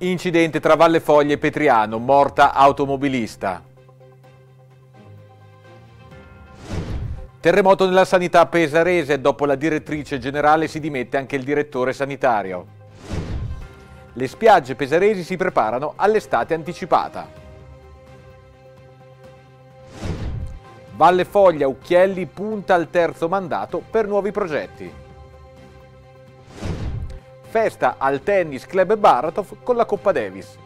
Incidente tra Vallefoglie e Petriano, morta automobilista. Terremoto nella sanità pesarese, dopo la direttrice generale si dimette anche il direttore sanitario. Le spiagge pesaresi si preparano all'estate anticipata. Valle Foglia Ucchielli punta al terzo mandato per nuovi progetti. Festa al tennis Club Baratov con la Coppa Davis.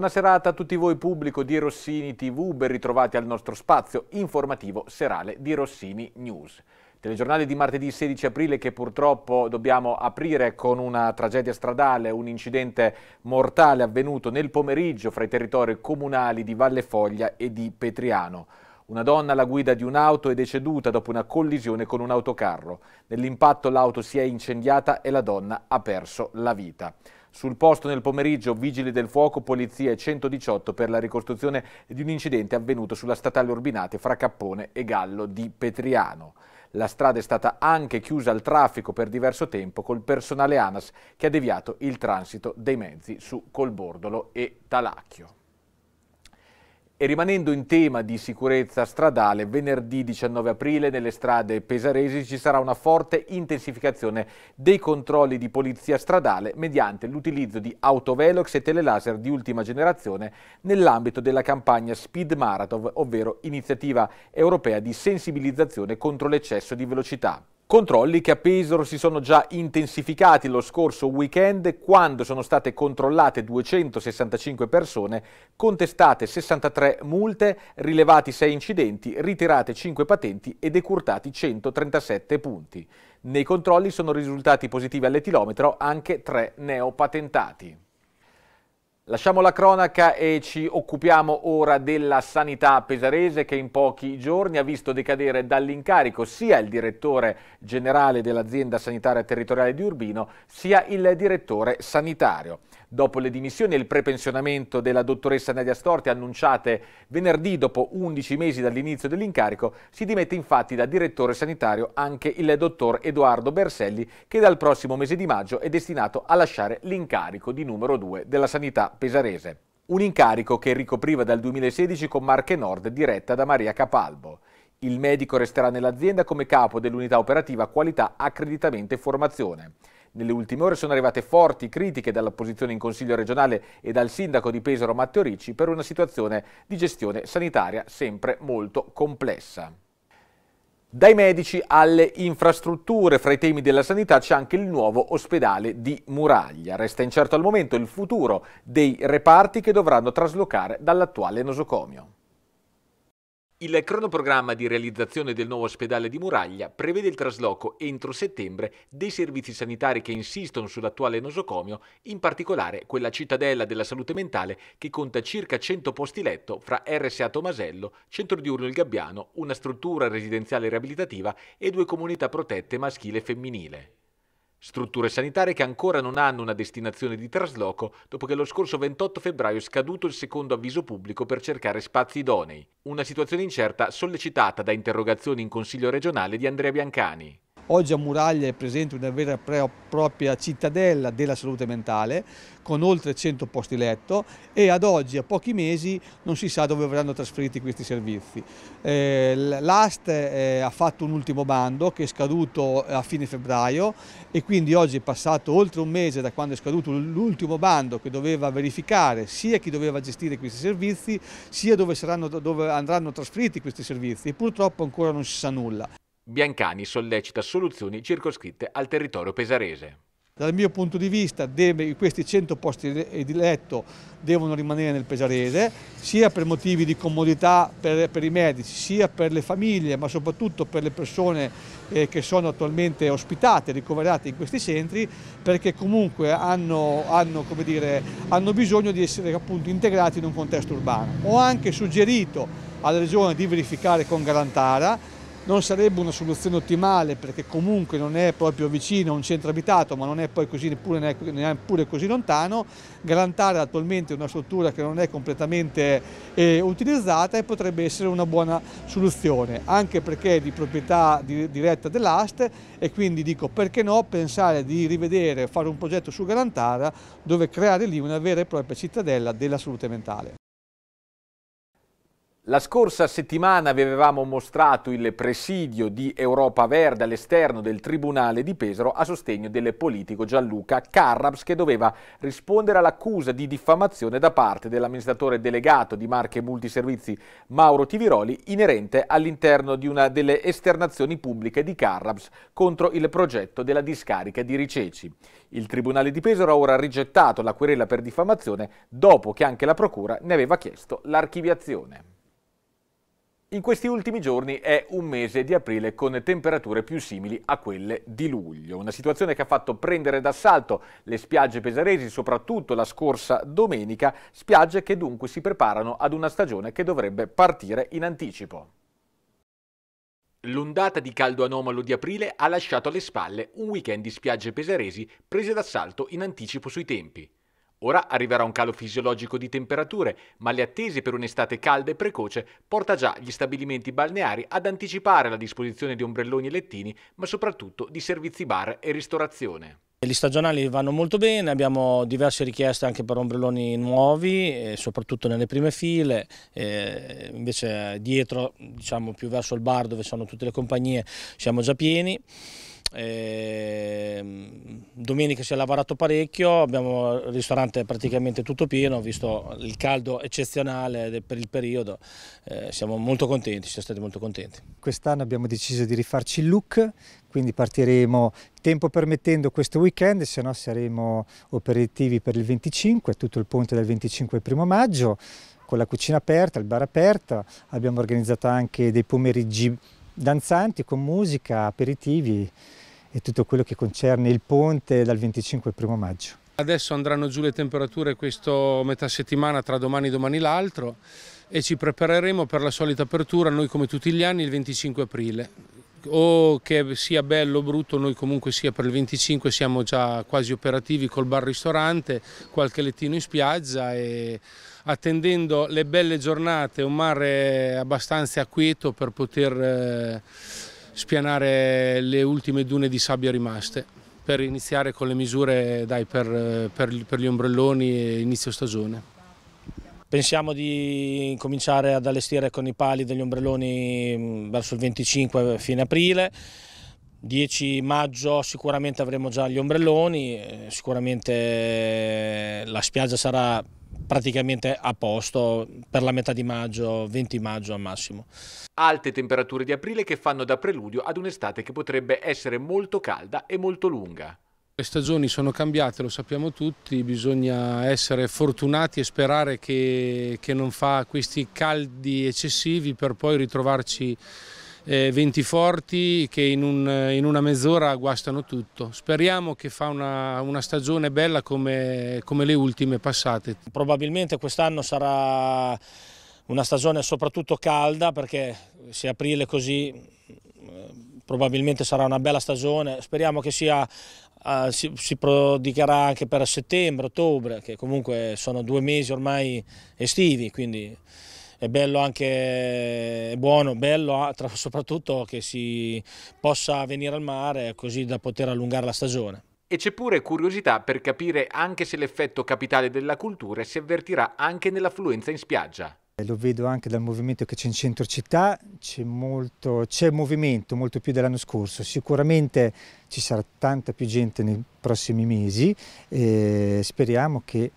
buona serata a tutti voi pubblico di Rossini TV, ben ritrovati al nostro spazio informativo serale di Rossini News. Telegiornale di martedì 16 aprile che purtroppo dobbiamo aprire con una tragedia stradale, un incidente mortale avvenuto nel pomeriggio fra i territori comunali di Valle Foglia e di Petriano. Una donna alla guida di un'auto è deceduta dopo una collisione con un autocarro. Nell'impatto l'auto si è incendiata e la donna ha perso la vita. Sul posto nel pomeriggio vigili del fuoco, polizia e 118 per la ricostruzione di un incidente avvenuto sulla statale Urbinate fra Cappone e Gallo di Petriano. La strada è stata anche chiusa al traffico per diverso tempo col personale ANAS che ha deviato il transito dei mezzi su Colbordolo e Talacchio. E rimanendo in tema di sicurezza stradale, venerdì 19 aprile nelle strade pesaresi ci sarà una forte intensificazione dei controlli di polizia stradale mediante l'utilizzo di autovelox e telelaser di ultima generazione nell'ambito della campagna Speed Marathon, ovvero iniziativa europea di sensibilizzazione contro l'eccesso di velocità. Controlli che a Pesaro si sono già intensificati lo scorso weekend quando sono state controllate 265 persone, contestate 63 multe, rilevati 6 incidenti, ritirate 5 patenti e decurtati 137 punti. Nei controlli sono risultati positivi all'etilometro anche 3 neopatentati. Lasciamo la cronaca e ci occupiamo ora della sanità pesarese che in pochi giorni ha visto decadere dall'incarico sia il direttore generale dell'azienda sanitaria territoriale di Urbino sia il direttore sanitario dopo le dimissioni e il prepensionamento della dottoressa Nadia Storti annunciate venerdì dopo 11 mesi dall'inizio dell'incarico, si dimette infatti da direttore sanitario anche il dottor Edoardo Berselli che dal prossimo mese di maggio è destinato a lasciare l'incarico di numero 2 della sanità pesarese. Un incarico che ricopriva dal 2016 con Marche Nord diretta da Maria Capalbo. Il medico resterà nell'azienda come capo dell'unità operativa qualità accreditamento e formazione. Nelle ultime ore sono arrivate forti critiche dall'opposizione in Consiglio regionale e dal sindaco di Pesaro Matteo Ricci per una situazione di gestione sanitaria sempre molto complessa. Dai medici alle infrastrutture, fra i temi della sanità c'è anche il nuovo ospedale di Muraglia. Resta incerto al momento il futuro dei reparti che dovranno traslocare dall'attuale nosocomio. Il cronoprogramma di realizzazione del nuovo ospedale di Muraglia prevede il trasloco entro settembre dei servizi sanitari che insistono sull'attuale nosocomio, in particolare quella cittadella della salute mentale che conta circa 100 posti letto fra RSA Tomasello, Centro Diurno Il Gabbiano, una struttura residenziale riabilitativa e due comunità protette maschile e femminile. Strutture sanitarie che ancora non hanno una destinazione di trasloco dopo che lo scorso 28 febbraio è scaduto il secondo avviso pubblico per cercare spazi idonei. Una situazione incerta sollecitata da interrogazioni in Consiglio regionale di Andrea Biancani. Oggi a Muraglia è presente una vera e propria cittadella della salute mentale con oltre 100 posti letto e ad oggi, a pochi mesi, non si sa dove verranno trasferiti questi servizi. Eh, L'AST eh, ha fatto un ultimo bando che è scaduto eh, a fine febbraio e quindi oggi è passato oltre un mese da quando è scaduto l'ultimo bando che doveva verificare sia chi doveva gestire questi servizi sia dove, saranno, dove andranno trasferiti questi servizi e purtroppo ancora non si sa nulla. Biancani sollecita soluzioni circoscritte al territorio pesarese. Dal mio punto di vista deve, questi 100 posti eh, di letto devono rimanere nel Pesarese, sia per motivi di comodità per, per i medici, sia per le famiglie, ma soprattutto per le persone eh, che sono attualmente ospitate, ricoverate in questi centri, perché comunque hanno, hanno, dire, hanno bisogno di essere appunto, integrati in un contesto urbano. Ho anche suggerito alla Regione di verificare con Garantara non sarebbe una soluzione ottimale perché comunque non è proprio vicino a un centro abitato ma non è poi così neppure, neppure così lontano, garantare attualmente una struttura che non è completamente eh, utilizzata e potrebbe essere una buona soluzione anche perché è di proprietà di, diretta dell'AST e quindi dico perché no pensare di rivedere, fare un progetto su Garantara dove creare lì una vera e propria cittadella della salute mentale. La scorsa settimana vi avevamo mostrato il presidio di Europa Verde all'esterno del Tribunale di Pesaro a sostegno del politico Gianluca Carrabs che doveva rispondere all'accusa di diffamazione da parte dell'amministratore delegato di Marche Multiservizi Mauro Tiviroli inerente all'interno di una delle esternazioni pubbliche di Carrabs contro il progetto della discarica di Riceci. Il Tribunale di Pesaro ha ora rigettato la querela per diffamazione dopo che anche la Procura ne aveva chiesto l'archiviazione. In questi ultimi giorni è un mese di aprile con temperature più simili a quelle di luglio, una situazione che ha fatto prendere d'assalto le spiagge pesaresi, soprattutto la scorsa domenica, spiagge che dunque si preparano ad una stagione che dovrebbe partire in anticipo. L'ondata di caldo anomalo di aprile ha lasciato alle spalle un weekend di spiagge pesaresi prese d'assalto in anticipo sui tempi. Ora arriverà un calo fisiologico di temperature, ma le attese per un'estate calda e precoce porta già gli stabilimenti balneari ad anticipare la disposizione di ombrelloni e lettini, ma soprattutto di servizi bar e ristorazione. Gli stagionali vanno molto bene, abbiamo diverse richieste anche per ombrelloni nuovi, eh, soprattutto nelle prime file, eh, invece dietro, diciamo più verso il bar dove sono tutte le compagnie, siamo già pieni. Eh, domenica si è lavorato parecchio, abbiamo il ristorante praticamente tutto pieno, visto il caldo eccezionale per il periodo, eh, siamo molto contenti, siamo stati molto contenti. Quest'anno abbiamo deciso di rifarci il look, quindi partiremo tempo permettendo questo weekend, se no saremo operativi per il 25, tutto il ponte del 25 e primo maggio, con la cucina aperta, il bar aperto, abbiamo organizzato anche dei pomeriggi danzanti con musica, aperitivi e tutto quello che concerne il ponte dal 25 al 1 maggio. Adesso andranno giù le temperature questo metà settimana tra domani e domani l'altro e ci prepareremo per la solita apertura noi come tutti gli anni il 25 aprile. O che sia bello o brutto, noi comunque sia per il 25 siamo già quasi operativi col bar-ristorante, qualche lettino in spiaggia e attendendo le belle giornate, un mare abbastanza quieto per poter... Eh, spianare le ultime dune di sabbia rimaste per iniziare con le misure dai, per, per, per gli ombrelloni e inizio stagione. Pensiamo di cominciare ad allestire con i pali degli ombrelloni mm, verso il 25 fine aprile. 10 maggio sicuramente avremo già gli ombrelloni, eh, sicuramente la spiaggia sarà praticamente a posto per la metà di maggio, 20 maggio al massimo. Alte temperature di aprile che fanno da preludio ad un'estate che potrebbe essere molto calda e molto lunga. Le stagioni sono cambiate, lo sappiamo tutti, bisogna essere fortunati e sperare che, che non fa questi caldi eccessivi per poi ritrovarci eh, venti forti che in, un, in una mezz'ora guastano tutto. Speriamo che fa una, una stagione bella come, come le ultime passate. Probabilmente quest'anno sarà una stagione soprattutto calda perché se aprile così eh, probabilmente sarà una bella stagione, speriamo che sia, uh, si, si, prodicherà anche per settembre, ottobre, che comunque sono due mesi ormai estivi, quindi è bello anche, è buono, bello soprattutto che si possa venire al mare così da poter allungare la stagione. E c'è pure curiosità per capire anche se l'effetto capitale della cultura si avvertirà anche nell'affluenza in spiaggia. Lo vedo anche dal movimento che c'è in centro città, c'è movimento, molto più dell'anno scorso. Sicuramente ci sarà tanta più gente nei prossimi mesi e speriamo che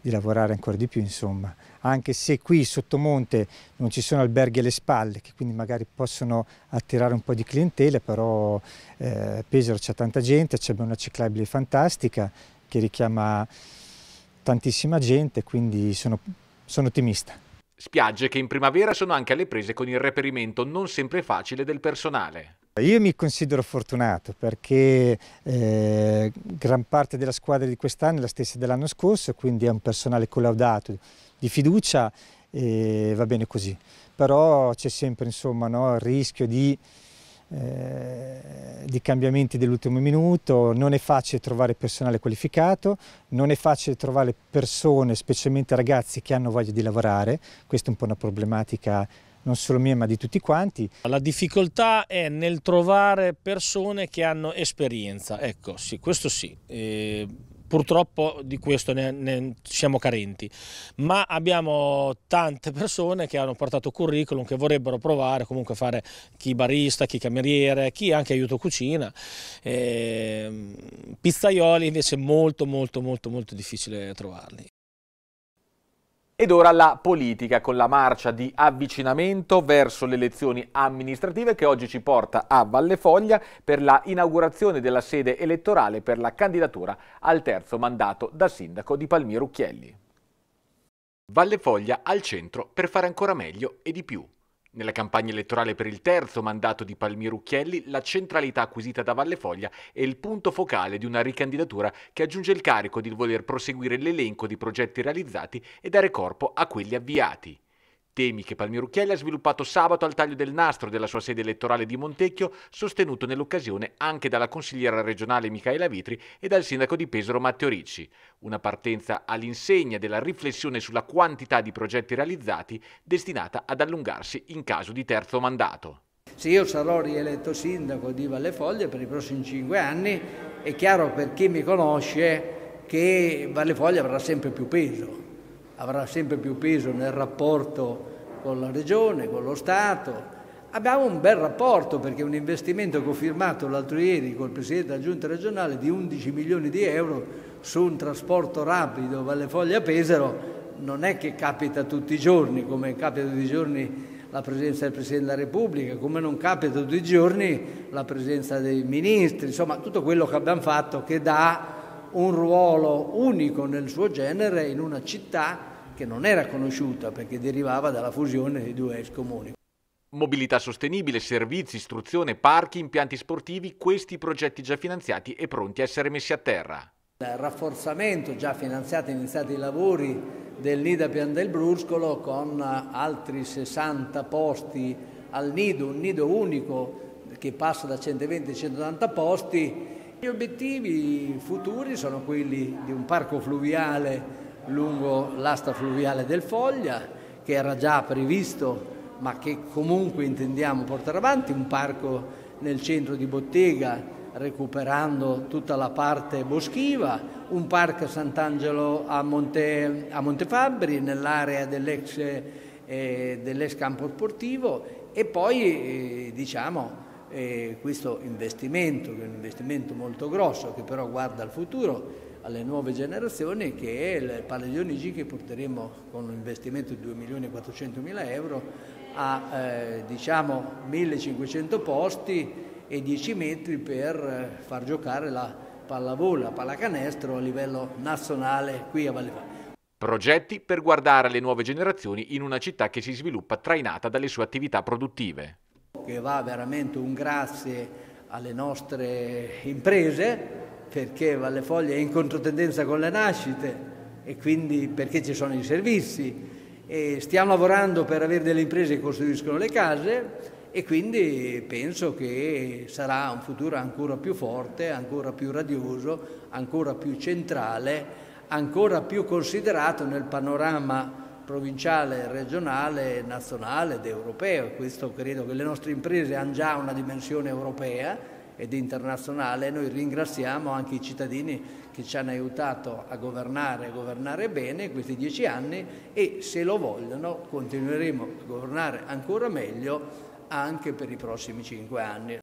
di lavorare ancora di più, insomma anche se qui sottomonte non ci sono alberghi alle spalle, che quindi magari possono attirare un po' di clientele, però eh, Pesaro c'è tanta gente, c'è una ciclabile fantastica che richiama tantissima gente, quindi sono, sono ottimista. Spiagge che in primavera sono anche alle prese con il reperimento non sempre facile del personale. Io mi considero fortunato perché eh, gran parte della squadra di quest'anno è la stessa dell'anno scorso, quindi è un personale collaudato di fiducia e va bene così. Però c'è sempre insomma, no, il rischio di, eh, di cambiamenti dell'ultimo minuto, non è facile trovare personale qualificato, non è facile trovare persone, specialmente ragazzi, che hanno voglia di lavorare, questa è un po' una problematica non solo mia ma di tutti quanti. La difficoltà è nel trovare persone che hanno esperienza, ecco sì, questo sì. E purtroppo di questo ne, ne siamo carenti, ma abbiamo tante persone che hanno portato curriculum, che vorrebbero provare comunque a fare chi barista, chi cameriere, chi anche aiuto cucina. E, ehm, pizzaioli invece è molto molto molto molto difficile trovarli. Ed ora la politica con la marcia di avvicinamento verso le elezioni amministrative che oggi ci porta a Valle Foglia per la inaugurazione della sede elettorale per la candidatura al terzo mandato da sindaco di Palmiro Ucchielli. Valle Foglia al centro per fare ancora meglio e di più. Nella campagna elettorale per il terzo mandato di Palmiro Ucchielli, la centralità acquisita da Valle Foglia è il punto focale di una ricandidatura che aggiunge il carico di voler proseguire l'elenco di progetti realizzati e dare corpo a quelli avviati temi che Palmirucchielli ha sviluppato sabato al taglio del nastro della sua sede elettorale di Montecchio, sostenuto nell'occasione anche dalla consigliera regionale Michaela Vitri e dal sindaco di Pesaro Matteo Ricci. Una partenza all'insegna della riflessione sulla quantità di progetti realizzati destinata ad allungarsi in caso di terzo mandato. Se io sarò rieletto sindaco di Valle Foglia per i prossimi cinque anni, è chiaro per chi mi conosce che Valle Foglia avrà sempre più peso avrà sempre più peso nel rapporto con la Regione, con lo Stato. Abbiamo un bel rapporto perché un investimento che ho firmato l'altro ieri col Presidente della Giunta regionale di 11 milioni di euro su un trasporto rapido Valle Foglia Pesaro non è che capita tutti i giorni come capita tutti i giorni la presenza del Presidente della Repubblica, come non capita tutti i giorni la presenza dei ministri, insomma tutto quello che abbiamo fatto che dà un ruolo unico nel suo genere in una città che non era conosciuta perché derivava dalla fusione dei due ex comuni. Mobilità sostenibile, servizi, istruzione, parchi, impianti sportivi, questi progetti già finanziati e pronti a essere messi a terra. Il rafforzamento già finanziato e iniziati i lavori del Nidapian del Bruscolo con altri 60 posti al nido, un nido unico che passa da 120 a 180 posti gli obiettivi futuri sono quelli di un parco fluviale lungo l'asta fluviale del Foglia, che era già previsto ma che comunque intendiamo portare avanti, un parco nel centro di Bottega recuperando tutta la parte boschiva, un parco Sant'Angelo a, Monte, a Montefabbri nell'area dell'ex, eh, dell'ex campo sportivo e poi eh, diciamo eh, questo investimento, che è un investimento molto grosso, che però guarda al futuro, alle nuove generazioni, che è il padiglione G che porteremo con un investimento di 2.400.000 euro a eh, diciamo 1.500 posti e 10 metri per eh, far giocare la pallavolo, la pallacanestro a livello nazionale qui a Vallefano. Progetti per guardare alle nuove generazioni in una città che si sviluppa trainata dalle sue attività produttive che va veramente un grazie alle nostre imprese perché Vallefoglia è in controtendenza con le nascite e quindi perché ci sono i servizi e stiamo lavorando per avere delle imprese che costruiscono le case e quindi penso che sarà un futuro ancora più forte, ancora più radioso, ancora più centrale, ancora più considerato nel panorama provinciale, regionale, nazionale ed europeo. Questo credo che le nostre imprese hanno già una dimensione europea ed internazionale noi ringraziamo anche i cittadini che ci hanno aiutato a governare, e governare bene questi dieci anni e se lo vogliono continueremo a governare ancora meglio anche per i prossimi cinque anni.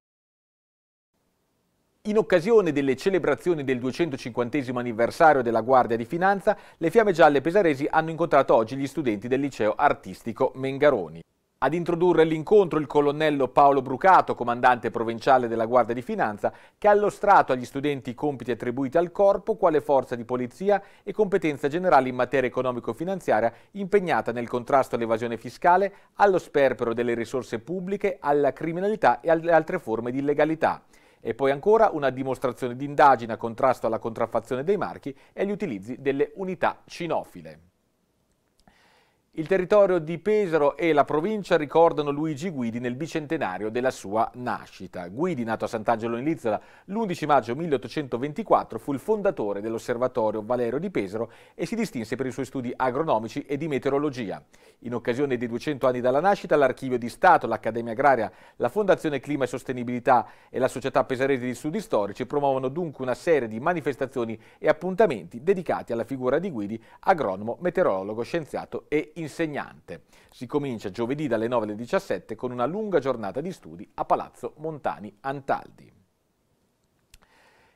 In occasione delle celebrazioni del 250 anniversario della Guardia di Finanza, le Fiamme Gialle Pesaresi hanno incontrato oggi gli studenti del liceo artistico Mengaroni. Ad introdurre l'incontro il colonnello Paolo Brucato, comandante provinciale della Guardia di Finanza, che ha allostrato agli studenti i compiti attribuiti al corpo quale forza di polizia e competenza generale in materia economico-finanziaria impegnata nel contrasto all'evasione fiscale, allo sperpero delle risorse pubbliche, alla criminalità e alle altre forme di illegalità. E poi ancora una dimostrazione d'indagine a contrasto alla contraffazione dei marchi e agli utilizzi delle unità cinofile. Il territorio di Pesaro e la provincia ricordano Luigi Guidi nel bicentenario della sua nascita. Guidi, nato a Sant'Angelo in Lizzola l'11 maggio 1824, fu il fondatore dell'Osservatorio Valerio di Pesaro e si distinse per i suoi studi agronomici e di meteorologia. In occasione dei 200 anni dalla nascita, l'Archivio di Stato, l'Accademia Agraria, la Fondazione Clima e Sostenibilità e la Società Pesarese di Studi Storici promuovono dunque una serie di manifestazioni e appuntamenti dedicati alla figura di Guidi, agronomo, meteorologo, scienziato e ingegnere insegnante. Si comincia giovedì dalle 9 alle 17 con una lunga giornata di studi a Palazzo Montani Antaldi.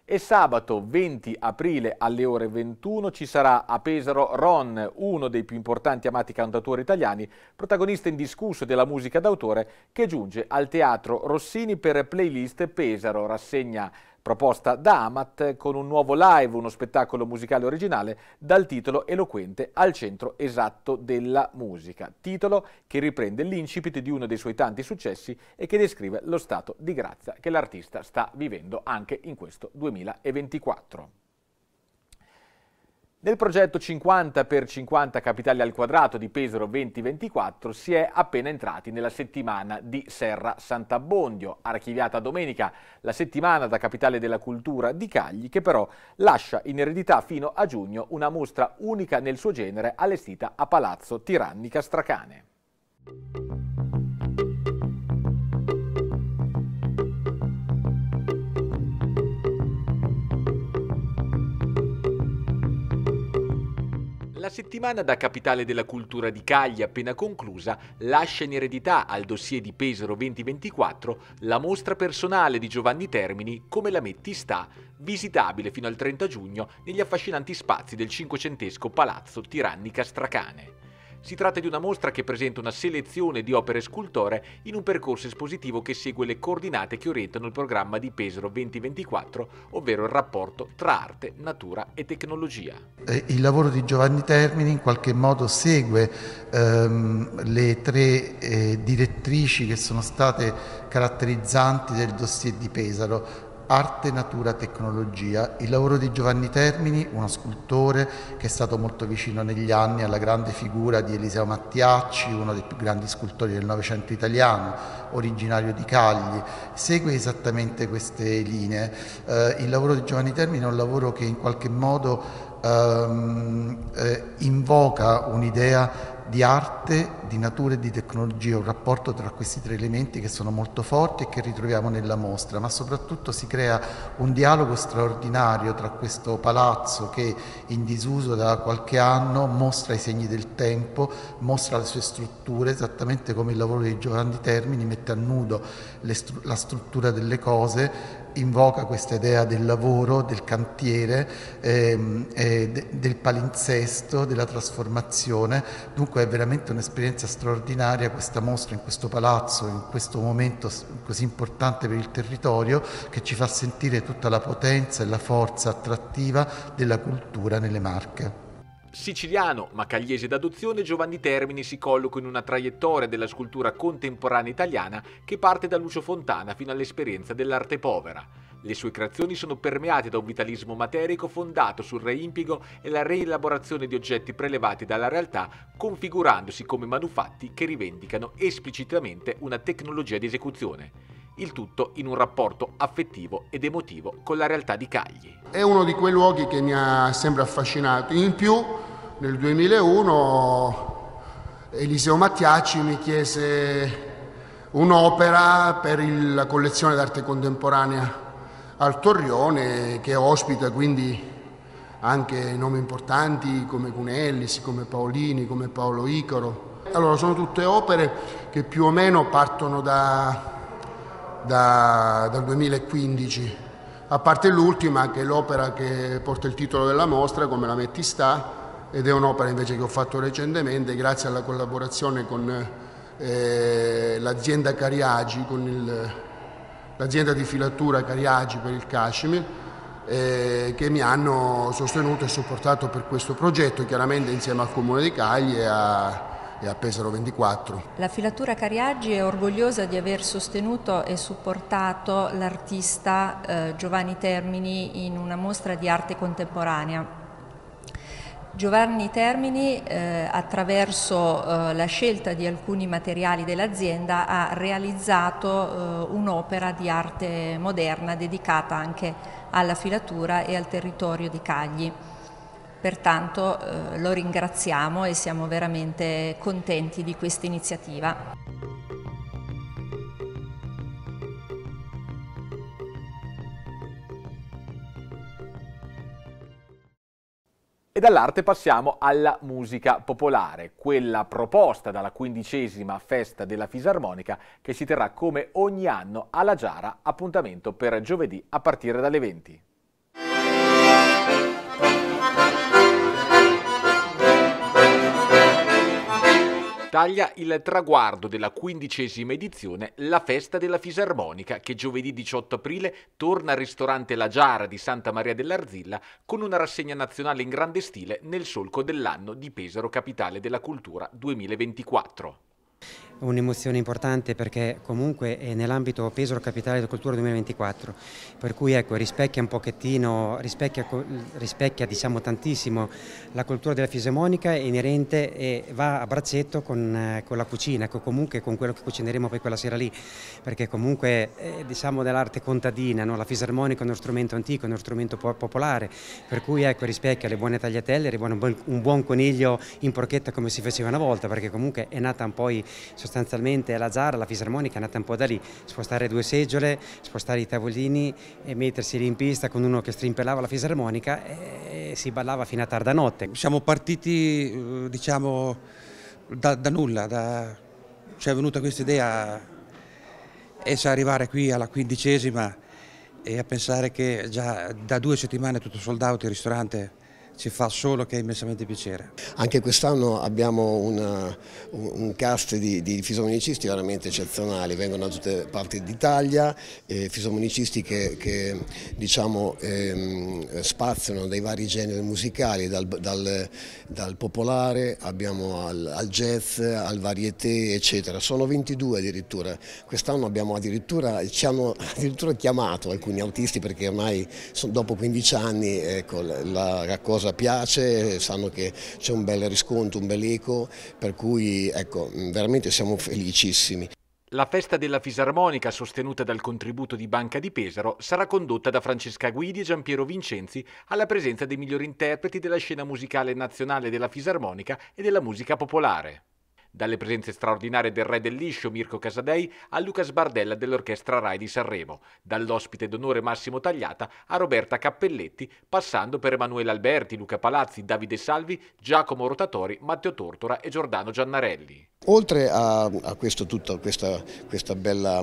E sabato 20 aprile alle ore 21 ci sarà a Pesaro Ron, uno dei più importanti amati cantatori italiani, protagonista indiscusso della musica d'autore, che giunge al Teatro Rossini per playlist Pesaro, rassegna proposta da Amat con un nuovo live, uno spettacolo musicale originale dal titolo eloquente al centro esatto della musica, titolo che riprende l'incipit di uno dei suoi tanti successi e che descrive lo stato di grazia che l'artista sta vivendo anche in questo 2024. Nel progetto 50x50 capitali al quadrato di Pesaro 2024 si è appena entrati nella settimana di Serra Sant'Abbondio, archiviata domenica, la settimana da capitale della cultura di Cagli che però lascia in eredità fino a giugno una mostra unica nel suo genere allestita a Palazzo Tiranni Castracane. La settimana da capitale della cultura di Cagli appena conclusa lascia in eredità al dossier di Pesaro 2024 la mostra personale di Giovanni Termini Come la metti sta, visitabile fino al 30 giugno negli affascinanti spazi del cinquecentesco Palazzo Tirannica Stracane. Si tratta di una mostra che presenta una selezione di opere scultore in un percorso espositivo che segue le coordinate che orientano il programma di Pesaro 2024, ovvero il rapporto tra arte, natura e tecnologia. Il lavoro di Giovanni Termini in qualche modo segue ehm, le tre eh, direttrici che sono state caratterizzanti del dossier di Pesaro, Arte, Natura, Tecnologia, il lavoro di Giovanni Termini, uno scultore che è stato molto vicino negli anni alla grande figura di Eliseo Mattiacci, uno dei più grandi scultori del Novecento italiano, originario di Cagli, segue esattamente queste linee. Eh, il lavoro di Giovanni Termini è un lavoro che in qualche modo ehm, eh, invoca un'idea di arte, di natura e di tecnologia, un rapporto tra questi tre elementi che sono molto forti e che ritroviamo nella mostra, ma soprattutto si crea un dialogo straordinario tra questo palazzo che in disuso da qualche anno mostra i segni del tempo, mostra le sue strutture, esattamente come il lavoro di Giovanni Termini mette a nudo str la struttura delle cose, invoca questa idea del lavoro, del cantiere, ehm, eh, del palinsesto, della trasformazione. Dunque è veramente un'esperienza straordinaria questa mostra in questo palazzo, in questo momento così importante per il territorio, che ci fa sentire tutta la potenza e la forza attrattiva della cultura nelle Marche. Siciliano, ma cagliese d'adozione, Giovanni Termini si colloca in una traiettoria della scultura contemporanea italiana che parte da Lucio Fontana fino all'esperienza dell'arte povera. Le sue creazioni sono permeate da un vitalismo materico fondato sul reimpiego e la rielaborazione di oggetti prelevati dalla realtà, configurandosi come manufatti che rivendicano esplicitamente una tecnologia di esecuzione il tutto in un rapporto affettivo ed emotivo con la realtà di Cagli. È uno di quei luoghi che mi ha sempre affascinato, in più nel 2001 Eliseo Mattiacci mi chiese un'opera per il, la collezione d'arte contemporanea al Torrione che ospita quindi anche nomi importanti come Cunellis, come Paolini, come Paolo Icaro. Allora sono tutte opere che più o meno partono da, da, dal 2015, a parte l'ultima che è l'opera che porta il titolo della mostra, come la metti sta, ed è un'opera invece che ho fatto recentemente grazie alla collaborazione con eh, l'azienda Cariagi, con il, l'azienda di filatura Cariagi per il Kashmir eh, che mi hanno sostenuto e supportato per questo progetto, chiaramente insieme al Comune di Cagli e a, e a Pesaro 24. La filatura Cariaggi è orgogliosa di aver sostenuto e supportato l'artista eh, Giovanni Termini in una mostra di arte contemporanea Giovanni Termini eh, attraverso eh, la scelta di alcuni materiali dell'azienda ha realizzato eh, un'opera di arte moderna dedicata anche alla filatura e al territorio di Cagli. Pertanto eh, lo ringraziamo e siamo veramente contenti di questa iniziativa. E dall'arte passiamo alla musica popolare, quella proposta dalla quindicesima festa della fisarmonica che si terrà come ogni anno alla Giara, appuntamento per giovedì a partire dalle 20. Taglia il traguardo della quindicesima edizione la festa della fisarmonica che giovedì 18 aprile torna al ristorante La Giara di Santa Maria dell'Arzilla con una rassegna nazionale in grande stile nel solco dell'anno di Pesaro Capitale della Cultura 2024 un'emozione importante perché comunque è nell'ambito Pesaro Capitale della Cultura 2024, per cui ecco, rispecchia un pochettino, rispecchia, rispecchia diciamo, tantissimo la cultura della fisarmonica inerente e va a braccetto con, con la cucina, con, ecco, comunque con quello che cucineremo poi quella sera lì, perché comunque eh, diciamo dell'arte contadina, no? la fisarmonica è uno strumento antico, è uno strumento popolare, per cui ecco, rispecchia le buone tagliatelle, un un buon coniglio in porchetta come si faceva una volta, perché comunque è nata un po' i sostanzialmente la Zara, la fisarmonica è nata un po' da lì, spostare due seggiole, spostare i tavolini e mettersi lì in pista con uno che strimpellava la fisarmonica e si ballava fino a tarda notte. Siamo partiti eh, diciamo da, da nulla, da... ci è venuta questa idea e sa arrivare qui alla quindicesima e a pensare che già da due settimane tutto sold out il ristorante ci fa solo che immensamente piacere. Anche quest'anno abbiamo una, un cast di, di fisarmonicisti veramente eccezionali, vengono da tutte le parti d'Italia, eh, fisarmonicisti che, che diciamo, ehm, spaziano dai vari generi musicali, dal, dal, dal popolare al, al, jazz, al varieté eccetera, sono 22 addirittura, quest'anno ci hanno addirittura chiamato alcuni autisti perché ormai sono, dopo 15 anni ecco, la, la cosa cosa piace, sanno che c'è un bel riscontro, un bel eco, per cui ecco, mm, veramente siamo felicissimi. La festa della fisarmonica, sostenuta dal contributo di Banca di Pesaro, sarà condotta da Francesca Guidi e Giampiero Vincenzi alla presenza dei migliori interpreti della scena musicale nazionale della fisarmonica e della musica popolare dalle presenze straordinarie del Re del Liscio Mirko Casadei a Lucas Bardella dell'Orchestra Rai di Sanremo, dall'ospite d'onore Massimo Tagliata a Roberta Cappelletti, passando per Emanuele Alberti, Luca Palazzi, Davide Salvi, Giacomo Rotatori, Matteo Tortora e Giordano Giannarelli. Oltre a, a questo, tutta questa, questa bella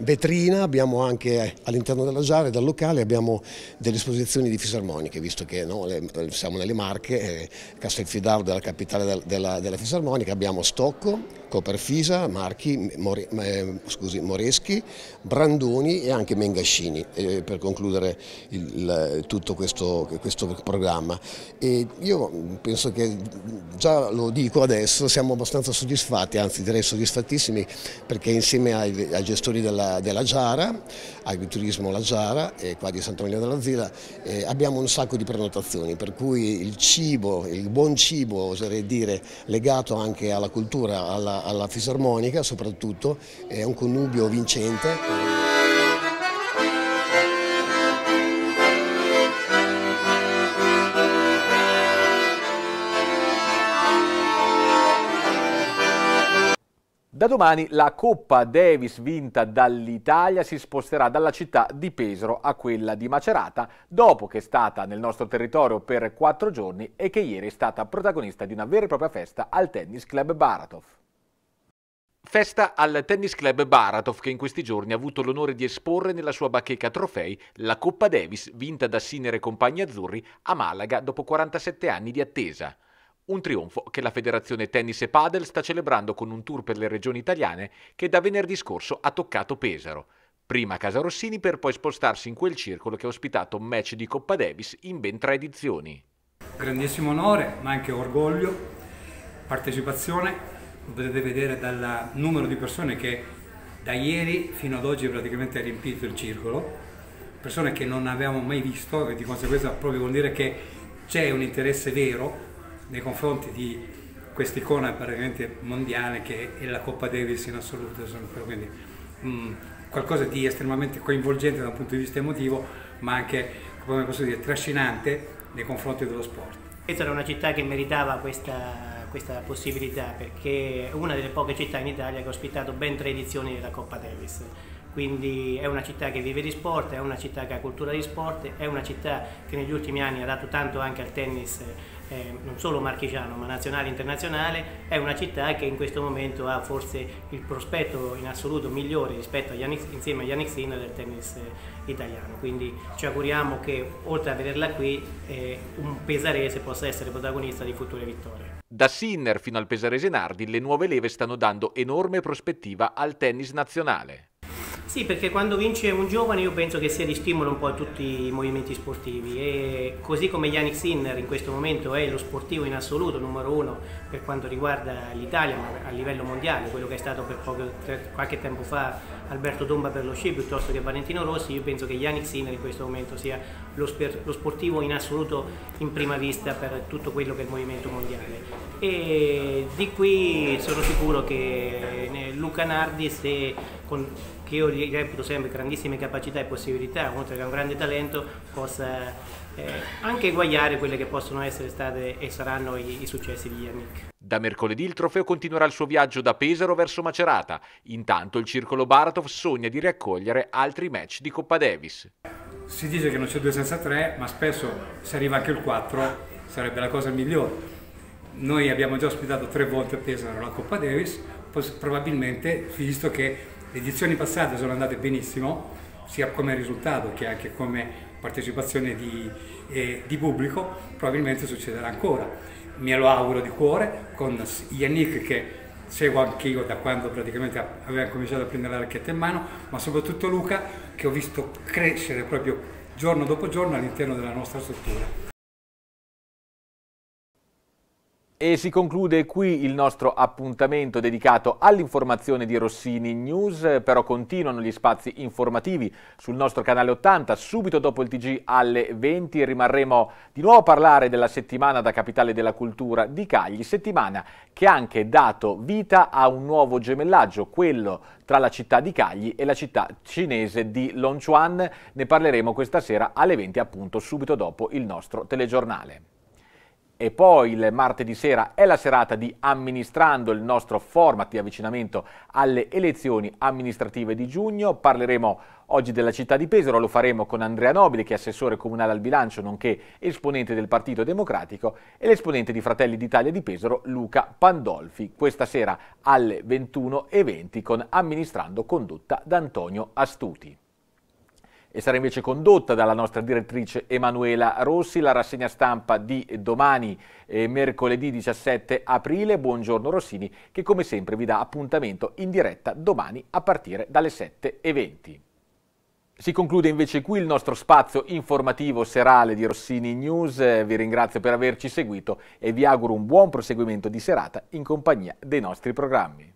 vetrina, abbiamo anche eh, all'interno della Giara e del locale abbiamo delle esposizioni di fisarmoniche, visto che no, le, siamo nelle Marche, eh, Castelfidardo è la capitale del, della, della, fisarmonica, abbiamo Stocco, Coperfisa, Marchi, More, eh, scusi, Moreschi, Brandoni e anche Mengascini, eh, per concludere il, il, tutto questo, questo programma. E io penso che, già lo dico adesso, siamo abbastanza soddisfatti, anzi direi soddisfattissimi, perché insieme ai, ai gestori della della, Giara, Agriturismo La Giara, e qua di Sant'Antonio della Zila, eh, abbiamo un sacco di prenotazioni, per cui il cibo, il buon cibo, oserei dire, legato anche alla cultura, alla, alla fisarmonica soprattutto, è un connubio vincente. Da domani la Coppa Davis vinta dall'Italia si sposterà dalla città di Pesaro a quella di Macerata, dopo che è stata nel nostro territorio per quattro giorni e che ieri è stata protagonista di una vera e propria festa al Tennis Club Baratov. Festa al Tennis Club Baratov che in questi giorni ha avuto l'onore di esporre nella sua bacheca trofei la Coppa Davis vinta da Sinere compagni azzurri a Malaga dopo 47 anni di attesa. Un trionfo che la Federazione Tennis e Padel sta celebrando con un tour per le regioni italiane che da venerdì scorso ha toccato Pesaro. Prima a Casa Rossini per poi spostarsi in quel circolo che ha ospitato un match di Coppa Davis in ben tre edizioni. Grandissimo onore, ma anche orgoglio, partecipazione, lo potete vedere dal numero di persone che da ieri fino ad oggi praticamente ha riempito il circolo, persone che non avevamo mai visto e di conseguenza proprio vuol dire che c'è un interesse vero nei confronti di quest'icona praticamente mondiale che è la Coppa Davis in assoluto, quindi mh, mm, qualcosa di estremamente coinvolgente da un punto di vista emotivo, ma anche, come posso dire, trascinante nei confronti dello sport. Questa era una città che meritava questa, questa possibilità perché è una delle poche città in Italia che ha ospitato ben tre edizioni della Coppa Davis quindi è una città che vive di sport, è una città che ha cultura di sport, è una città che negli ultimi anni ha dato tanto anche al tennis eh, non solo marchigiano ma nazionale e internazionale, è una città che in questo momento ha forse il prospetto in assoluto migliore rispetto agli anni, insieme agli anni Sinner del tennis eh, italiano. Quindi ci auguriamo che oltre a vederla qui eh, un pesarese possa essere protagonista di future vittorie. Da Sinner fino al pesarese Nardi le nuove leve stanno dando enorme prospettiva al tennis nazionale. Sì, perché quando vince un giovane io penso che sia di stimolo un po' a tutti i movimenti sportivi e così come Yannick Sinner in questo momento è lo sportivo in assoluto numero uno per quanto riguarda l'Italia, ma a livello mondiale, quello che è stato per poco, qualche tempo fa Alberto Tomba per lo sci piuttosto che Valentino Rossi, io penso che Yannick Sinner in questo momento sia lo, lo, sportivo in assoluto in prima vista per tutto quello che è il movimento mondiale. E di qui sono sicuro che eh, Luca Nardi, se con, che io gli reputo sempre grandissime capacità e possibilità, oltre che un grande talento, possa eh, anche guagliare quelle che possono essere state e saranno i, i successi di Yannick. Da mercoledì il trofeo continuerà il suo viaggio da Pesaro verso Macerata. Intanto il circolo Baratov sogna di riaccogliere altri match di Coppa Davis. Si dice che non c'è due senza tre, ma spesso se arriva anche il 4 sarebbe la cosa migliore. Noi abbiamo già ospitato tre volte a Pesaro la Coppa Davis, probabilmente visto che le edizioni passate sono andate benissimo, sia come risultato che anche come partecipazione di, eh, di pubblico, probabilmente succederà ancora me lo auguro di cuore, con Yannick che seguo anch'io da quando praticamente aveva cominciato a prendere la racchetta in mano, ma soprattutto Luca che ho visto crescere proprio giorno dopo giorno all'interno della nostra struttura. E si conclude qui il nostro appuntamento dedicato all'informazione di Rossini News, però continuano gli spazi informativi sul nostro canale 80, subito dopo il TG alle 20 rimarremo di nuovo a parlare della settimana da capitale della cultura di Cagli, settimana che ha anche dato vita a un nuovo gemellaggio, quello tra la città di Cagli e la città cinese di Longchuan, ne parleremo questa sera alle 20 appunto subito dopo il nostro telegiornale. E poi il martedì sera è la serata di Amministrando, il nostro format di avvicinamento alle elezioni amministrative di giugno. Parleremo oggi della città di Pesaro, lo faremo con Andrea Nobile che è assessore comunale al bilancio nonché esponente del Partito Democratico e l'esponente di Fratelli d'Italia di Pesaro Luca Pandolfi questa sera alle 21.20 con Amministrando condotta da Antonio Astuti e sarà invece condotta dalla nostra direttrice Emanuela Rossi la rassegna stampa di domani eh, mercoledì 17 aprile. Buongiorno Rossini che come sempre vi dà appuntamento in diretta domani a partire dalle 7.20. Si conclude invece qui il nostro spazio informativo serale di Rossini News, eh, vi ringrazio per averci seguito e vi auguro un buon proseguimento di serata in compagnia dei nostri programmi.